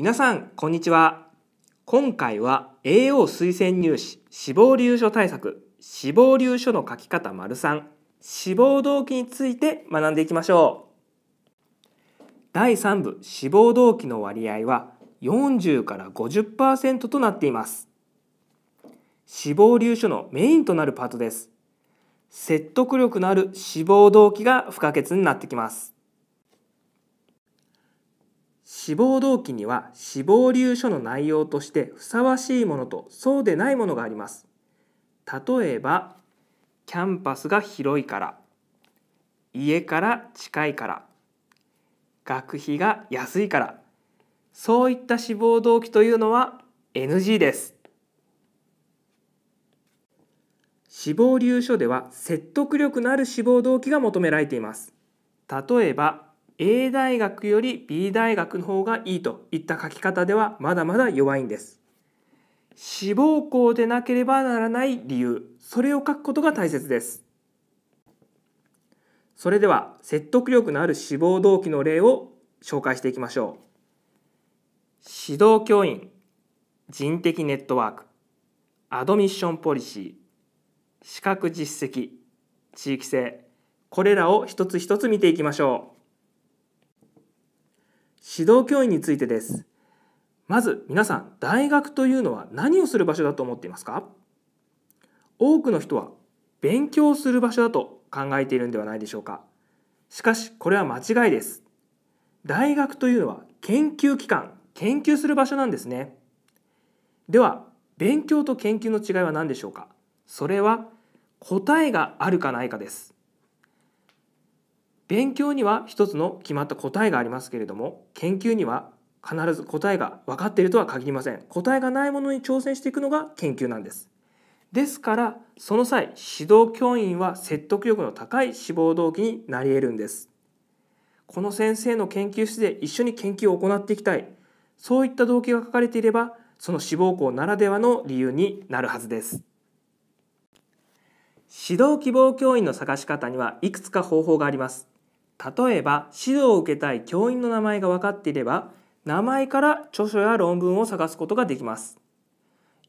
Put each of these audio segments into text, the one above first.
皆さんこんにちは今回は栄養推薦入試死亡流所対策死亡流所の書き方丸3死亡動機について学んでいきましょう第3部死亡動機の割合は40から50%となっています死亡流所のメインとなるパートです説得力のある死亡動機が不可欠になってきます志望動機には志望留書の内容としてふさわしいものとそうでないものがあります。例えばキャンパスが広いから家から近いから学費が安いからそういった志望動機というのは NG です志望留書では説得力のある志望動機が求められています例えば A 大学より B 大学の方がいいといった書き方ではまだまだ弱いんです。志望校でなければならない理由、それを書くことが大切です。それでは説得力のある志望動機の例を紹介していきましょう。指導教員、人的ネットワーク、アドミッションポリシー、資格実績、地域性、これらを一つ一つ見ていきましょう。指導教員についてですまず皆さん大学というのは何をする場所だと思っていますか多くの人は勉強する場所だと考えているんではないでしょうかしかしこれは間違いです大学というのは研究機関研究する場所なんですねでは勉強と研究の違いは何でしょうかそれは答えがあるかないかです勉強には一つの決まった答えがありますけれども研究には必ず答えが分かっているとは限りません答えがないものに挑戦していくのが研究なんですですからその際指導教員は説得力の高い志望動機になり得るんですこの先生の研究室で一緒に研究を行っていきたいそういった動機が書かれていればその志望校ならではの理由になるはずです指導希望教員の探し方にはいくつか方法があります例えば指導を受けたい教員の名前が分かっていれば名前から著書や論文を探すことができます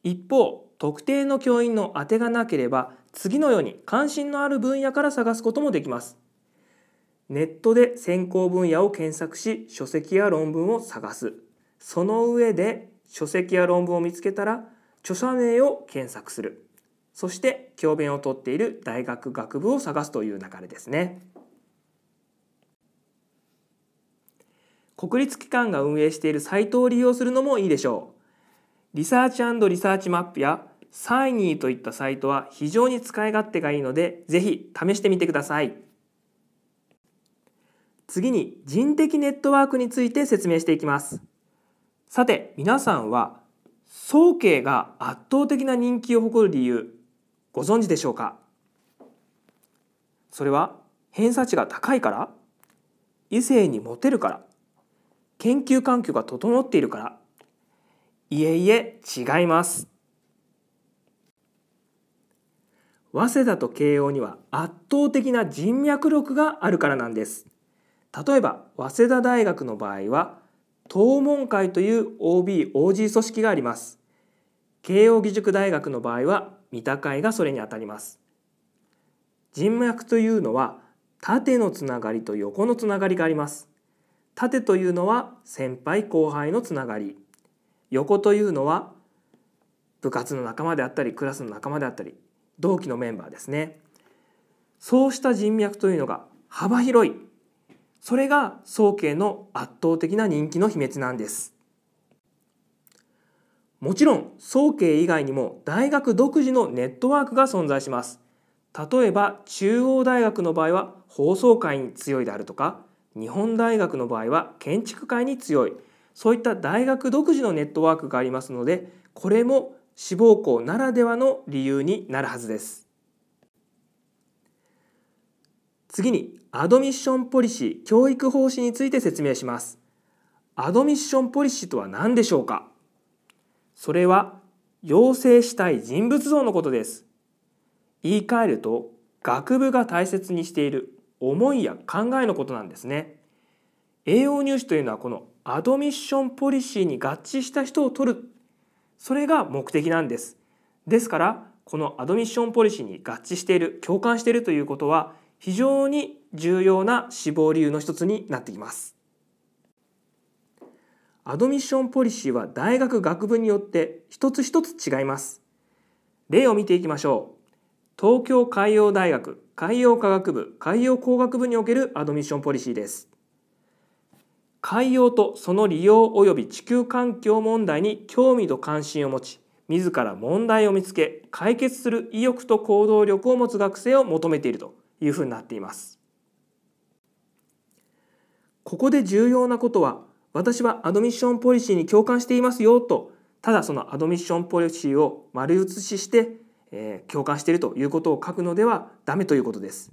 一方特定の教員の当てがなければ次のように関心のある分野から探すこともできますネットで専攻分野を検索し書籍や論文を探すその上で書籍や論文を見つけたら著者名を検索するそして教鞭をとっている大学学部を探すという流れですね。国立機関が運営しているサイトを利用するのもいいでしょう。リサーチリサーチマップやサイニーといったサイトは非常に使い勝手がいいので、ぜひ試してみてください。次に人的ネットワークについて説明していきます。さて、皆さんは、宗慶が圧倒的な人気を誇る理由、ご存知でしょうかそれは、偏差値が高いから異性にモテるから研究環境が整っているからいえいえ違います早稲田と慶応には圧倒的な人脈力があるからなんです例えば早稲田大学の場合は東門会という OBOG 組織があります慶應義塾大学の場合は三田会がそれにあたります人脈というのは縦のつながりと横のつながりがあります縦というのは先輩後輩のつながり横というのは部活の仲間であったりクラスの仲間であったり同期のメンバーですねそうした人脈というのが幅広いそれが宗慶の圧倒的な人気の秘密なんですもちろん宗慶以外にも大学独自のネットワークが存在します例えば中央大学の場合は放送会に強いであるとか日本大学の場合は建築界に強いそういった大学独自のネットワークがありますのでこれも志望校ならではの理由になるはずです次にアドミッションポリシー教育方針について説明しますアドミッションポリシーとは何でしょうかそれは要請したい人物像のことです言い換えると学部が大切にしている思いや考えのことなんですね栄養入試というのはこのアドミッションポリシーに合致した人を取るそれが目的なんですですからこのアドミッションポリシーに合致している共感しているということは非常に重要な志望理由の一つになってきますアドミッションポリシーは大学学部によって一つ一つ違います例を見ていきましょう東京海洋大学海洋科学部海洋工学部におけるアドミッションポリシーです海洋とその利用及び地球環境問題に興味と関心を持ち自ら問題を見つけ解決する意欲と行動力を持つ学生を求めているというふうになっていますここで重要なことは私はアドミッションポリシーに共感していますよとただそのアドミッションポリシーを丸写ししてえー、共感しているということを書くのではダメということです。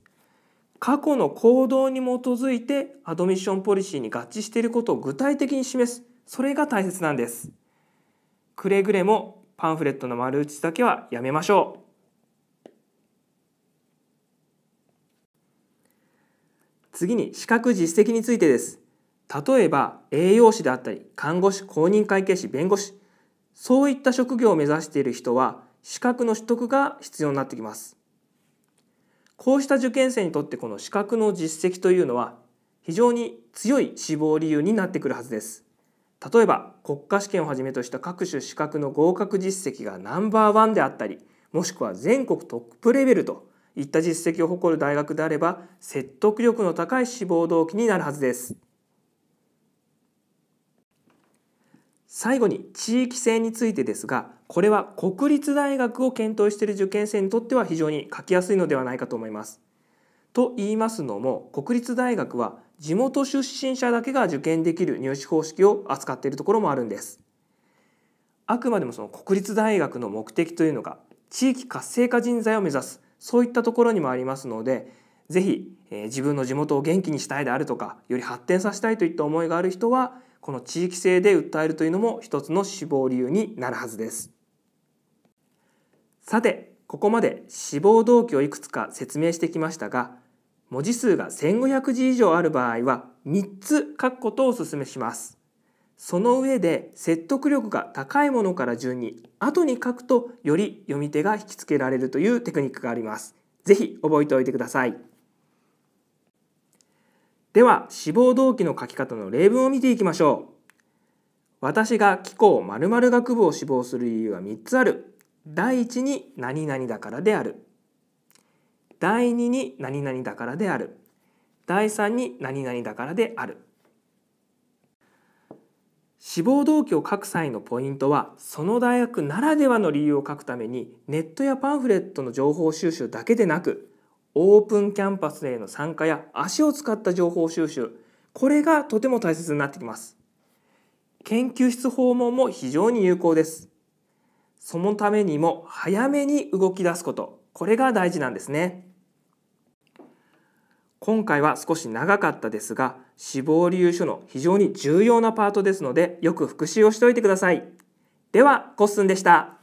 過去の行動に基づいてアドミッションポリシーに合致していることを具体的に示すそれが大切なんですくれぐれもパンフレットの丸打ちだけはやめましょう次に資格実績についてです例えば栄養士であったり看護師公認会計士弁護士そういった職業を目指している人は資格の取得が必要になってきます。こうした受験生にとってこの資格の実績というのは非常に強い志望理由になってくるはずです。例えば国家試験をはじめとした各種資格の合格実績がナンバーワンであったりもしくは全国トップレベルといった実績を誇る大学であれば説得力の高い志望動機になるはずです。最後に地域性についてですがこれは国立大学を検討している受験生にとっては非常に書きやすいのではないかと思います。と言いますのも国立大学は地元出身者だけが受験できる入試方式を扱っているところもあるんです。あくまでもその国立大学の目的というのが地域活性化人材を目指すそういったところにもありますので是非、えー、自分の地元を元気にしたいであるとかより発展させたいといった思いがある人はこの地域性で訴えるというのも一つの死亡理由になるはずですさてここまで死亡動機をいくつか説明してきましたが文字数が1500字以上ある場合は3つ書くことをお勧めしますその上で説得力が高いものから順に後に書くとより読み手が引きつけられるというテクニックがありますぜひ覚えておいてくださいでは志望動機の書き方の例文を見ていきましょう私が機構〇〇学部を志望する理由は3つある第一に何々だからである第2に何々だからである第3に何々だからである志望動機を書く際のポイントはその大学ならではの理由を書くためにネットやパンフレットの情報収集だけでなくオープンキャンパスへの参加や足を使った情報収集これがとても大切になってきます研究室訪問も非常に有効ですそのためにも早めに動き出すことこれが大事なんですね今回は少し長かったですが死亡理由書の非常に重要なパートですのでよく復習をしておいてくださいではコッスンでした